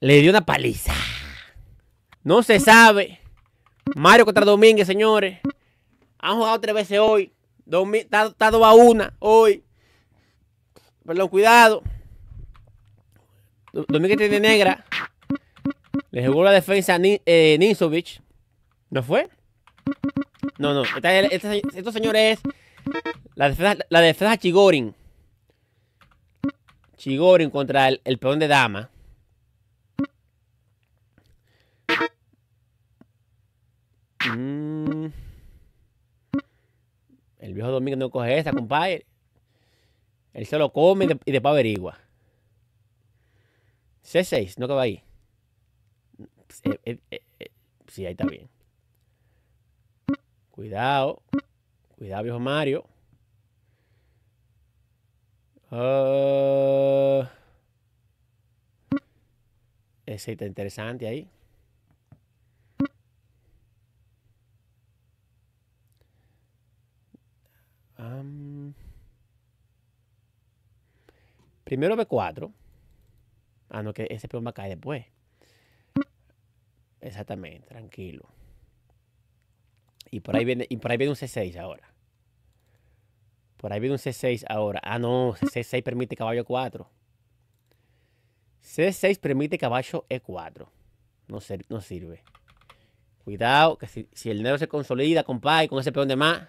Le dio una paliza. No se sabe. Mario contra Domínguez, señores. Han jugado tres veces hoy. Está, está a una hoy. Perdón, cuidado. Domínguez tiene negra. Le jugó la defensa a Ninsovich, eh, ¿No fue? No, no. estos este señores la defensa, la Chigorin. Chigorin contra el, peón de dama. Mm. El viejo Domingo no coge esta compadre. Él se lo come y, de, después averigua. C6, no acaba ahí. Eh, eh, eh, sí, ahí está bien. Cuidado. Cuidado, viejo Mario. Uh, ese está interesante ahí. primero B4. Ah, no, que ese peón va a caer después. Exactamente, tranquilo. Y por ahí viene, y por ahí viene un C6 ahora. Por ahí viene un C6 ahora. Ah, no, C6 permite caballo 4. C6 permite caballo E4. No, sirve. Cuidado, que si, el negro se consolida, compadre, con ese peón de más.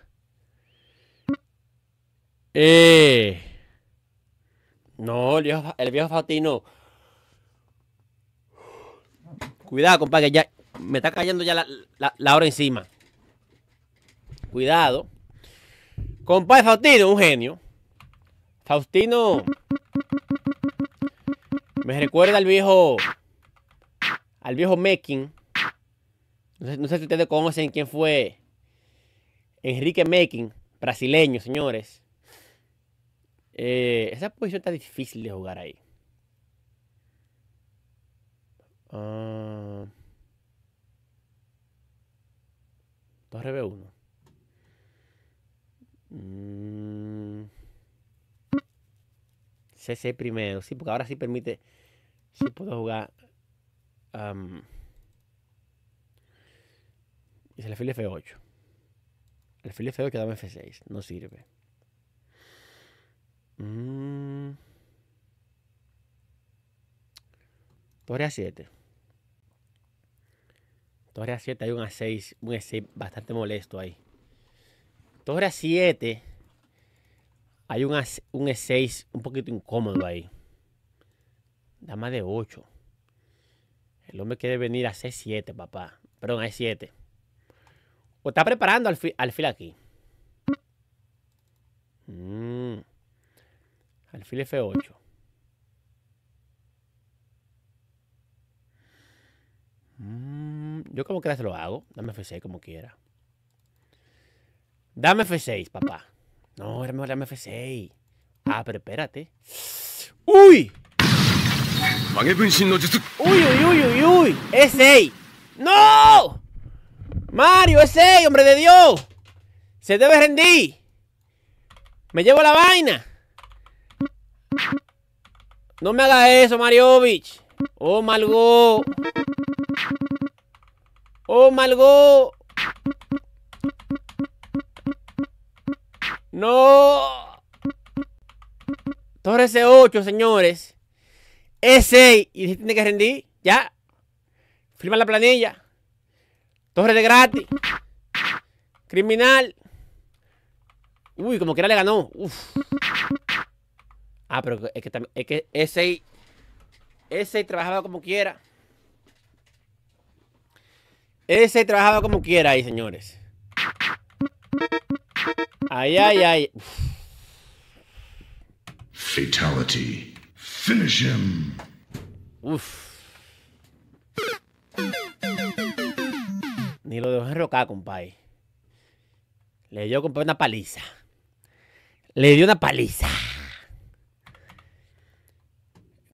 Eh. No, el viejo, fatino Cuidado, compadre, que ya me está cayendo ya la hora encima. Cuidado. Compadre Faustino, un genio. Faustino me recuerda al viejo, al viejo Mekin. No sé, si ustedes conocen quién fue Enrique Mekin, brasileño, señores. Eh, esa posición está difícil de jugar ahí. 2 ah. 1 CC mm. primero, sí, porque ahora sí permite. Si puedo jugar. y es el file F8. El file F8 dame F6. No sirve. Mm. Torre A7. Torre A7 hay un A6. Un E6 bastante molesto ahí. Torre 7 hay un, un E6 un poquito incómodo ahí. más de 8. El hombre quiere venir a C7, papá. Perdón, a E7. O está preparando al, fil aquí. Mm. Alfil F8. Mm, yo como quiera se lo hago. Dame F6 como quiera. Dame F6, papá. No, era mejor dame F6. Ah, pero espérate. Pues, ¡Uy! ¡Uy, uy, uy, uy, uy! ¡E6! es 6 ¡Mario, es 6 hombre de Dios! ¡Se debe rendir! ¡Me llevo la vaina! No me hagas eso, Mariovich. Oh, Malgo. Oh, Malgo. No. Torre C8, señores. Ese. Y si tiene que rendir, ya. Firma la planilla. Torre de gratis. Criminal. Uy, como que era le ganó. Ah, pero es que, también, es que ese, ese trabajaba como quiera. Ese trabajaba como quiera ahí, señores. Ay, ay, ay. Fatality. Finish him. Uf. Ni lo dejó enrocar, compadre. Le dio, compadre, una paliza. Le dio una paliza.